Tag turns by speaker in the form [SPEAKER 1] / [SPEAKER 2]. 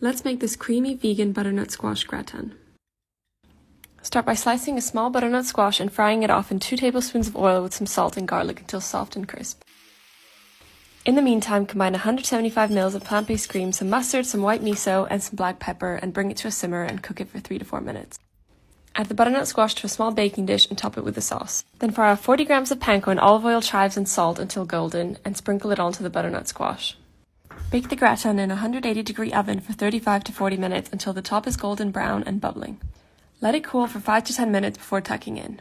[SPEAKER 1] Let's make this creamy vegan butternut squash gratin. Start by slicing a small butternut squash and frying it off in 2 tablespoons of oil with some salt and garlic until soft and crisp. In the meantime, combine 175 ml of plant-based cream, some mustard, some white miso, and some black pepper, and bring it to a simmer and cook it for 3 to 4 minutes. Add the butternut squash to a small baking dish and top it with the sauce. Then fry off 40 grams of panko in olive oil, chives, and salt until golden, and sprinkle it onto the butternut squash. Bake the gratin in a 180 degree oven for 35 to 40 minutes until the top is golden brown and bubbling. Let it cool for 5 to 10 minutes before tucking in.